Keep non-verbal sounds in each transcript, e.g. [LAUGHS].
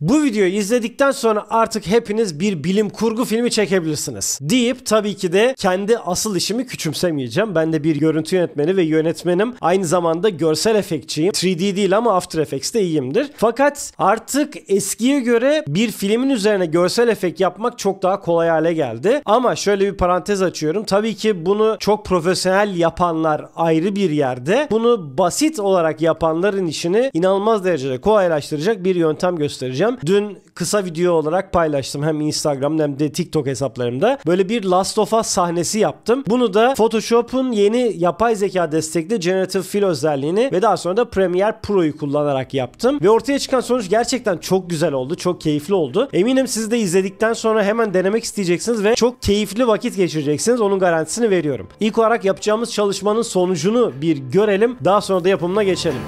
Bu videoyu izledikten sonra artık hepiniz bir bilim kurgu filmi çekebilirsiniz deyip tabii ki de kendi asıl işimi küçümsemeyeceğim. Ben de bir görüntü yönetmeni ve yönetmenim. Aynı zamanda görsel efektçiyim. 3D değil ama After Effects'te iyiyimdir. Fakat artık eskiye göre bir filmin üzerine görsel efekt yapmak çok daha kolay hale geldi. Ama şöyle bir parantez açıyorum. Tabii ki bunu çok profesyonel yapanlar ayrı bir yerde. Bunu basit olarak yapanların işini inanılmaz derecede kolaylaştıracak bir yöntem göstereceğim söyleyeceğim. Dün kısa video olarak paylaştım hem Instagram'da hem de TikTok hesaplarımda. Böyle bir Last of Us sahnesi yaptım. Bunu da Photoshop'un yeni yapay zeka destekli Generative Fill özelliğini ve daha sonra da Premiere Pro'yu kullanarak yaptım. Ve ortaya çıkan sonuç gerçekten çok güzel oldu. Çok keyifli oldu. Eminim siz de izledikten sonra hemen denemek isteyeceksiniz ve çok keyifli vakit geçireceksiniz. Onun garantisini veriyorum. İlk olarak yapacağımız çalışmanın sonucunu bir görelim. Daha sonra da yapımına geçelim.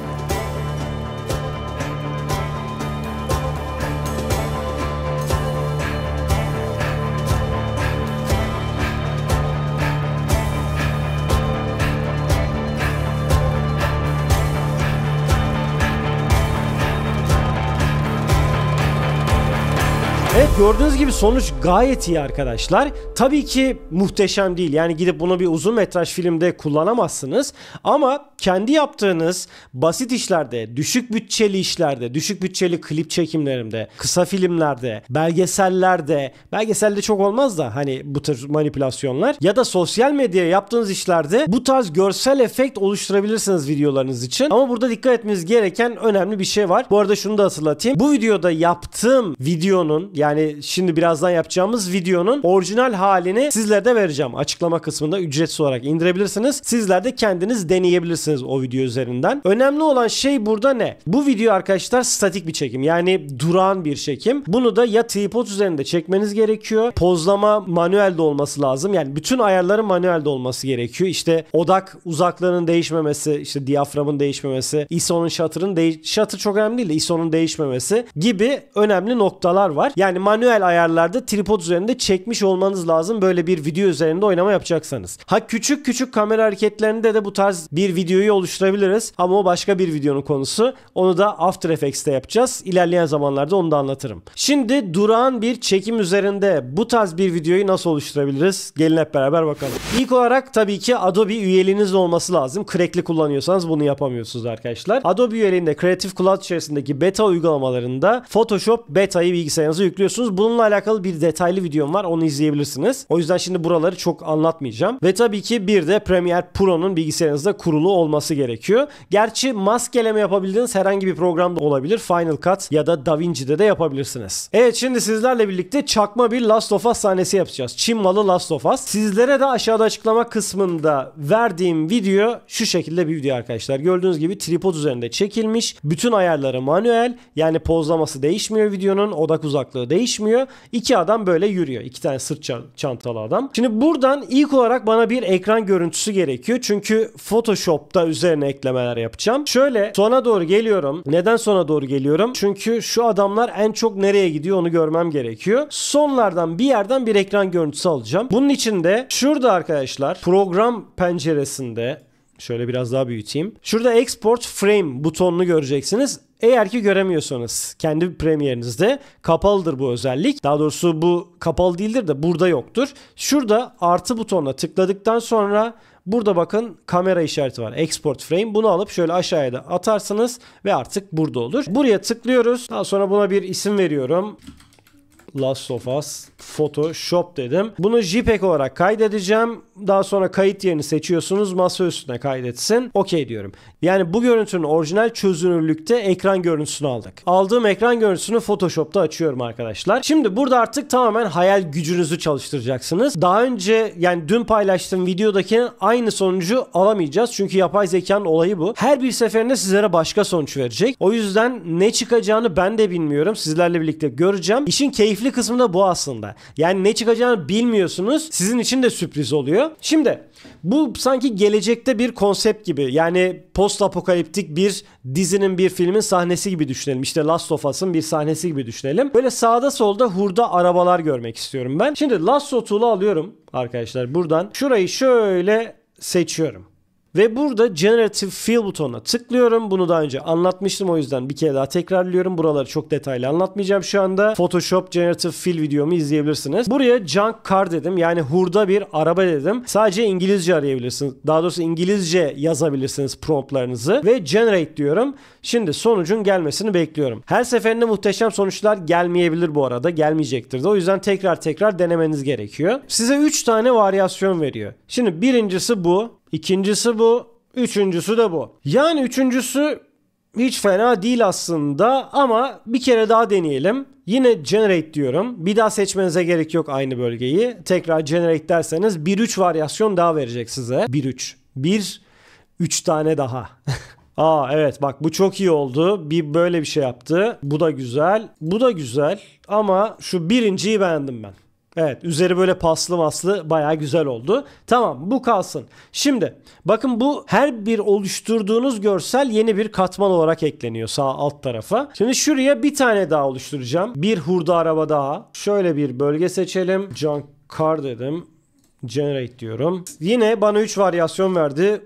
Evet gördüğünüz gibi sonuç gayet iyi arkadaşlar. Tabii ki muhteşem değil. Yani gidip bunu bir uzun metraj filmde kullanamazsınız. Ama kendi yaptığınız basit işlerde, düşük bütçeli işlerde, düşük bütçeli klip çekimlerinde, kısa filmlerde, belgesellerde, belgeselde çok olmaz da hani bu tür manipülasyonlar ya da sosyal medyaya yaptığınız işlerde bu tarz görsel efekt oluşturabilirsiniz videolarınız için. Ama burada dikkat etmeniz gereken önemli bir şey var. Bu arada şunu da hatırlatayım. Bu videoda yaptığım videonun yani yani şimdi birazdan yapacağımız videonun orijinal halini sizlere de vereceğim. Açıklama kısmında ücretsiz olarak indirebilirsiniz. Sizler de kendiniz deneyebilirsiniz o video üzerinden. Önemli olan şey burada ne? Bu video arkadaşlar statik bir çekim. Yani duran bir çekim. Bunu da ya tripod üzerinde çekmeniz gerekiyor. Pozlama manuelde olması lazım. Yani bütün ayarların manuelde olması gerekiyor. İşte odak uzaklığının değişmemesi, işte diyaframın değişmemesi, ISO'nun shutter'ın değiş... Shutter çok önemli değil de ISO'nun değişmemesi gibi önemli noktalar var. Yani yani manuel ayarlarda tripod üzerinde çekmiş olmanız lazım böyle bir video üzerinde oynama yapacaksanız. Ha küçük küçük kamera hareketlerinde de bu tarz bir videoyu oluşturabiliriz ama o başka bir videonun konusu. Onu da After Effects'te yapacağız. İlerleyen zamanlarda onu da anlatırım. Şimdi durağan bir çekim üzerinde bu tarz bir videoyu nasıl oluşturabiliriz? Gelin hep beraber bakalım. İlk olarak tabii ki Adobe üyeliğiniz olması lazım. Crack'li kullanıyorsanız bunu yapamıyorsunuz arkadaşlar. Adobe üyeliğinde Creative Cloud içerisindeki beta uygulamalarında Photoshop beta'yı bilgisayarınıza yüklüyorsunuz görüyorsunuz. Bununla alakalı bir detaylı videom var. Onu izleyebilirsiniz. O yüzden şimdi buraları çok anlatmayacağım. Ve tabii ki bir de Premiere Pro'nun bilgisayarınızda kurulu olması gerekiyor. Gerçi maskeleme yapabildiğiniz herhangi bir programda olabilir. Final Cut ya da DaVinci'de de yapabilirsiniz. Evet şimdi sizlerle birlikte çakma bir Last of Us sahnesi yapacağız. Çin malı Last of Us. Sizlere de aşağıda açıklama kısmında verdiğim video şu şekilde bir video arkadaşlar. Gördüğünüz gibi tripod üzerinde çekilmiş. Bütün ayarları manuel. Yani pozlaması değişmiyor videonun. Odak uzaklığı değişmiyor. İki adam böyle yürüyor. İki tane sırt çantalı adam. Şimdi buradan ilk olarak bana bir ekran görüntüsü gerekiyor. Çünkü Photoshop'ta üzerine eklemeler yapacağım. Şöyle sona doğru geliyorum. Neden sona doğru geliyorum? Çünkü şu adamlar en çok nereye gidiyor onu görmem gerekiyor. Sonlardan bir yerden bir ekran görüntüsü alacağım. Bunun için de şurada arkadaşlar program penceresinde Şöyle biraz daha büyüteyim. Şurada export frame butonunu göreceksiniz. Eğer ki göremiyorsanız kendi Premierinizde kapalıdır bu özellik. Daha doğrusu bu kapalı değildir de burada yoktur. Şurada artı butonuna tıkladıktan sonra burada bakın kamera işareti var. Export frame. Bunu alıp şöyle aşağıya da atarsınız ve artık burada olur. Buraya tıklıyoruz. Daha sonra buna bir isim veriyorum. Last of Us Photoshop dedim. Bunu JPEG olarak kaydedeceğim. Daha sonra kayıt yerini seçiyorsunuz. Masa üstüne kaydetsin. Okey diyorum. Yani bu görüntünün orijinal çözünürlükte ekran görüntüsünü aldık. Aldığım ekran görüntüsünü Photoshop'ta açıyorum arkadaşlar. Şimdi burada artık tamamen hayal gücünüzü çalıştıracaksınız. Daha önce yani dün paylaştığım videodaki aynı sonucu alamayacağız. Çünkü yapay zekanın olayı bu. Her bir seferinde sizlere başka sonuç verecek. O yüzden ne çıkacağını ben de bilmiyorum. Sizlerle birlikte göreceğim. İşin keyifli kısmı da bu aslında. Yani ne çıkacağını bilmiyorsunuz. Sizin için de sürpriz oluyor ediyor. Şimdi bu sanki gelecekte bir konsept gibi yani post apokaliptik bir dizinin bir filmin sahnesi gibi düşünelim. İşte Last of Us'ın bir sahnesi gibi düşünelim. Böyle sağda solda hurda arabalar görmek istiyorum ben. Şimdi Last of Us'u alıyorum arkadaşlar buradan. Şurayı şöyle seçiyorum. Ve burada Generative Fill butonuna tıklıyorum. Bunu daha önce anlatmıştım o yüzden bir kere daha tekrarlıyorum. Buraları çok detaylı anlatmayacağım şu anda. Photoshop Generative Fill videomu izleyebilirsiniz. Buraya Junk Car dedim. Yani hurda bir araba dedim. Sadece İngilizce arayabilirsiniz. Daha doğrusu İngilizce yazabilirsiniz promptlarınızı. Ve Generate diyorum. Şimdi sonucun gelmesini bekliyorum. Her seferinde muhteşem sonuçlar gelmeyebilir bu arada. Gelmeyecektir de. O yüzden tekrar tekrar denemeniz gerekiyor. Size 3 tane varyasyon veriyor. Şimdi birincisi bu. İkincisi bu. Üçüncüsü de bu. Yani üçüncüsü hiç fena değil aslında ama bir kere daha deneyelim. Yine generate diyorum. Bir daha seçmenize gerek yok aynı bölgeyi. Tekrar generate derseniz 1-3 varyasyon daha verecek size. 1-3. 1 3 tane daha. [LAUGHS] Aa evet bak bu çok iyi oldu. Bir böyle bir şey yaptı. Bu da güzel. Bu da güzel. Ama şu birinciyi beğendim ben. Evet üzeri böyle paslı maslı baya güzel oldu. Tamam bu kalsın. Şimdi bakın bu her bir oluşturduğunuz görsel yeni bir katman olarak ekleniyor sağ alt tarafa. Şimdi şuraya bir tane daha oluşturacağım. Bir hurda araba daha. Şöyle bir bölge seçelim. Junk car dedim. Generate diyorum. Yine bana 3 varyasyon verdi.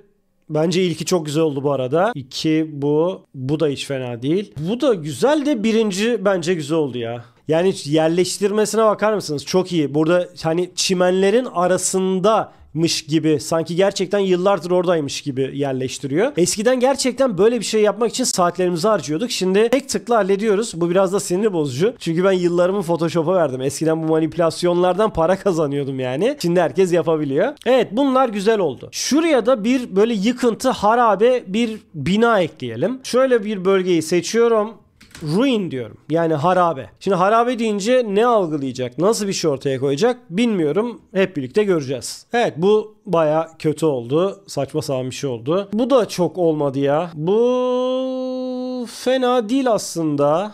Bence ilki çok güzel oldu bu arada. İki bu. Bu da hiç fena değil. Bu da güzel de birinci bence güzel oldu ya. Yani yerleştirmesine bakar mısınız? Çok iyi. Burada hani çimenlerin arasında mış gibi sanki gerçekten yıllardır oradaymış gibi yerleştiriyor. Eskiden gerçekten böyle bir şey yapmak için saatlerimizi harcıyorduk. Şimdi tek tıkla hallediyoruz. Bu biraz da sinir bozucu. Çünkü ben yıllarımı Photoshop'a verdim. Eskiden bu manipülasyonlardan para kazanıyordum yani. Şimdi herkes yapabiliyor. Evet bunlar güzel oldu. Şuraya da bir böyle yıkıntı harabe bir bina ekleyelim. Şöyle bir bölgeyi seçiyorum ruin diyorum. Yani harabe. Şimdi harabe deyince ne algılayacak? Nasıl bir şey ortaya koyacak? Bilmiyorum. Hep birlikte göreceğiz. Evet bu baya kötü oldu. Saçma sağlam bir şey oldu. Bu da çok olmadı ya. Bu fena değil aslında.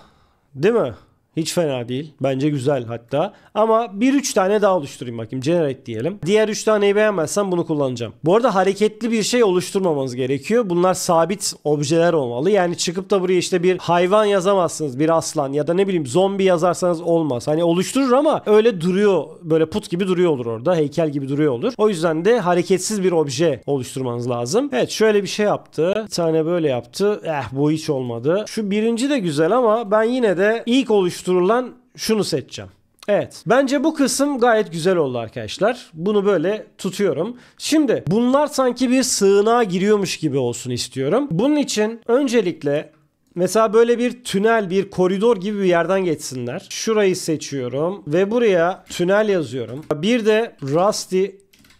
Değil mi? Hiç fena değil. Bence güzel hatta. Ama 1-3 tane daha oluşturayım bakayım. Generate diyelim. Diğer 3 taneyi beğenmezsem bunu kullanacağım. Bu arada hareketli bir şey oluşturmamanız gerekiyor. Bunlar sabit objeler olmalı. Yani çıkıp da buraya işte bir hayvan yazamazsınız. Bir aslan ya da ne bileyim zombi yazarsanız olmaz. Hani oluşturur ama öyle duruyor. Böyle put gibi duruyor olur orada. Heykel gibi duruyor olur. O yüzden de hareketsiz bir obje oluşturmanız lazım. Evet şöyle bir şey yaptı. Bir tane böyle yaptı. Eh bu hiç olmadı. Şu birinci de güzel ama ben yine de ilk oluşturduğum oluşturulan şunu seçeceğim. Evet. Bence bu kısım gayet güzel oldu arkadaşlar. Bunu böyle tutuyorum. Şimdi bunlar sanki bir sığınağa giriyormuş gibi olsun istiyorum. Bunun için öncelikle Mesela böyle bir tünel, bir koridor gibi bir yerden geçsinler. Şurayı seçiyorum ve buraya tünel yazıyorum. Bir de Rusty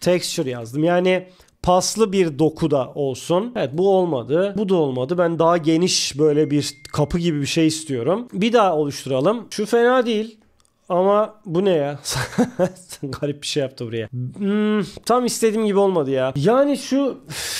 Texture yazdım. Yani paslı bir dokuda olsun. Evet bu olmadı. Bu da olmadı. Ben daha geniş böyle bir kapı gibi bir şey istiyorum. Bir daha oluşturalım. Şu fena değil. Ama bu ne ya? [LAUGHS] Garip bir şey yaptı buraya. Hmm, tam istediğim gibi olmadı ya. Yani şu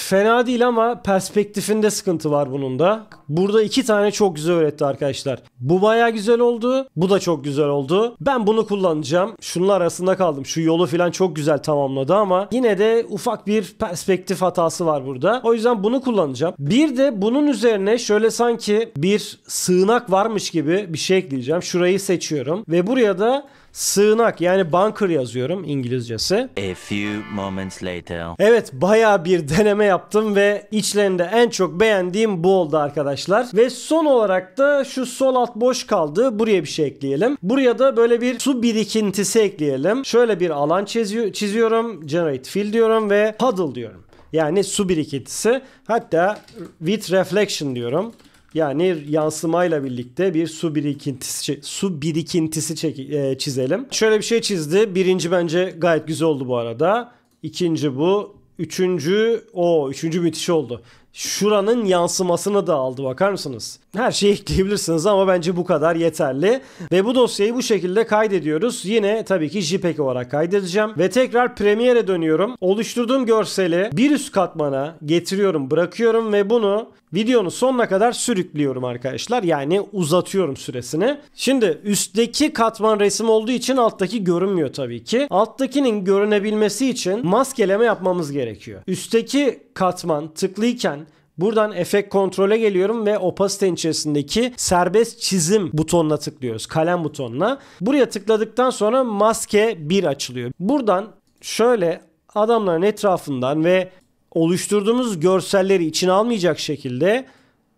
fena değil ama perspektifinde sıkıntı var bunun da. Burada iki tane çok güzel öğretti arkadaşlar. Bu baya güzel oldu. Bu da çok güzel oldu. Ben bunu kullanacağım. Şunun arasında kaldım. Şu yolu falan çok güzel tamamladı ama yine de ufak bir perspektif hatası var burada. O yüzden bunu kullanacağım. Bir de bunun üzerine şöyle sanki bir sığınak varmış gibi bir şey ekleyeceğim. Şurayı seçiyorum ve buraya da sığınak yani bunker yazıyorum İngilizcesi. A few moments later. Evet baya bir deneme yaptım ve içlerinde en çok beğendiğim bu oldu arkadaşlar. Ve son olarak da şu sol alt boş kaldı. Buraya bir şey ekleyelim. Buraya da böyle bir su birikintisi ekleyelim. Şöyle bir alan çiziyor, çiziyorum. Generate fill diyorum ve puddle diyorum. Yani su birikintisi. Hatta with reflection diyorum. Yani yansımayla birlikte bir su birikintisi su birikintisi e, çizelim. Şöyle bir şey çizdi. Birinci bence gayet güzel oldu bu arada. İkinci bu. Üçüncü o üçüncü müthiş oldu şuranın yansımasını da aldı bakar mısınız? Her şeyi ekleyebilirsiniz ama bence bu kadar yeterli. Ve bu dosyayı bu şekilde kaydediyoruz. Yine tabii ki JPEG olarak kaydedeceğim. Ve tekrar Premiere'e dönüyorum. Oluşturduğum görseli bir üst katmana getiriyorum, bırakıyorum ve bunu videonun sonuna kadar sürüklüyorum arkadaşlar. Yani uzatıyorum süresini. Şimdi üstteki katman resim olduğu için alttaki görünmüyor tabii ki. Alttakinin görünebilmesi için maskeleme yapmamız gerekiyor. Üstteki katman tıklıyken Buradan efekt kontrole geliyorum ve opasitenin içerisindeki serbest çizim butonuna tıklıyoruz. Kalem butonuna. Buraya tıkladıktan sonra maske 1 açılıyor. Buradan şöyle adamların etrafından ve oluşturduğumuz görselleri içine almayacak şekilde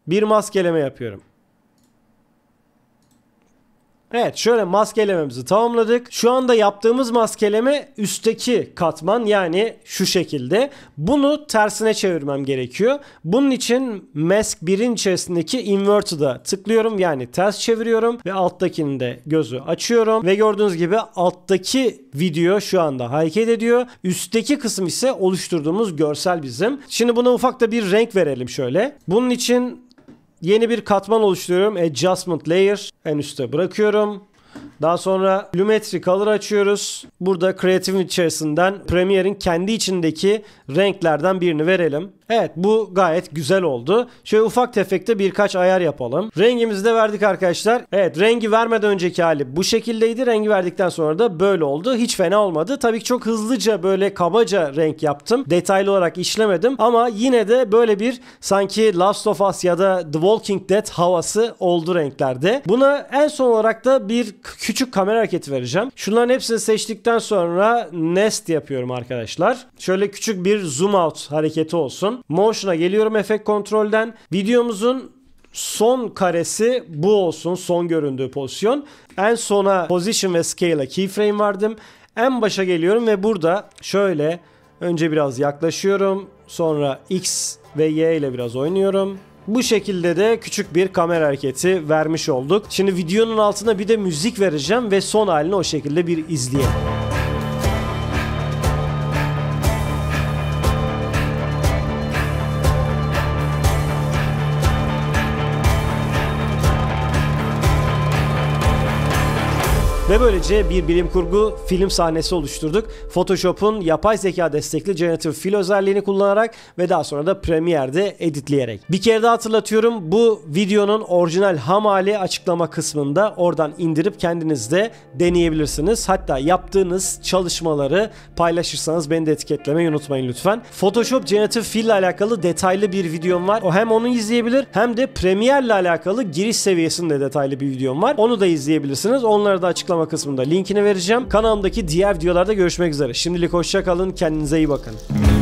bir maskeleme yapıyorum. Evet şöyle maskelememizi tamamladık. Şu anda yaptığımız maskeleme üstteki katman yani şu şekilde. Bunu tersine çevirmem gerekiyor. Bunun için mask 1'in içerisindeki inverted'a tıklıyorum. Yani ters çeviriyorum ve alttakinin de gözü açıyorum. Ve gördüğünüz gibi alttaki video şu anda hareket ediyor. Üstteki kısım ise oluşturduğumuz görsel bizim. Şimdi buna ufak da bir renk verelim şöyle. Bunun için Yeni bir katman oluşturuyorum. Adjustment Layer. En üste bırakıyorum. Daha sonra Lumetri Color açıyoruz. Burada Creative içerisinden Premiere'in kendi içindeki renklerden birini verelim. Evet bu gayet güzel oldu. Şöyle ufak tefekte birkaç ayar yapalım. Rengimizi de verdik arkadaşlar. Evet rengi vermeden önceki hali bu şekildeydi. Rengi verdikten sonra da böyle oldu. Hiç fena olmadı. Tabii ki çok hızlıca böyle kabaca renk yaptım. Detaylı olarak işlemedim ama yine de böyle bir sanki Last of Us ya da The Walking Dead havası oldu renklerde. Buna en son olarak da bir küçük kamera hareketi vereceğim. Şunların hepsini seçtikten sonra nest yapıyorum arkadaşlar. Şöyle küçük bir zoom out hareketi olsun yapıyorum. Motion'a geliyorum efekt kontrolden. Videomuzun son karesi bu olsun son göründüğü pozisyon. En sona position ve scale'a keyframe vardım. En başa geliyorum ve burada şöyle önce biraz yaklaşıyorum. Sonra x ve y ile biraz oynuyorum. Bu şekilde de küçük bir kamera hareketi vermiş olduk. Şimdi videonun altına bir de müzik vereceğim ve son halini o şekilde bir izleyelim. Ve böylece bir bilim kurgu film sahnesi oluşturduk. Photoshop'un yapay zeka destekli Generative Fill özelliğini kullanarak ve daha sonra da Premiere'de editleyerek. Bir kere daha hatırlatıyorum bu videonun orijinal ham hali açıklama kısmında oradan indirip kendiniz de deneyebilirsiniz. Hatta yaptığınız çalışmaları paylaşırsanız beni de etiketlemeyi unutmayın lütfen. Photoshop Generative Fill ile alakalı detaylı bir videom var. O hem onu izleyebilir hem de Premiere ile alakalı giriş seviyesinde detaylı bir videom var. Onu da izleyebilirsiniz. Onları da açıklama açıklama kısmında linkini vereceğim. Kanalımdaki diğer videolarda görüşmek üzere. Şimdilik hoşçakalın, kendinize iyi bakın.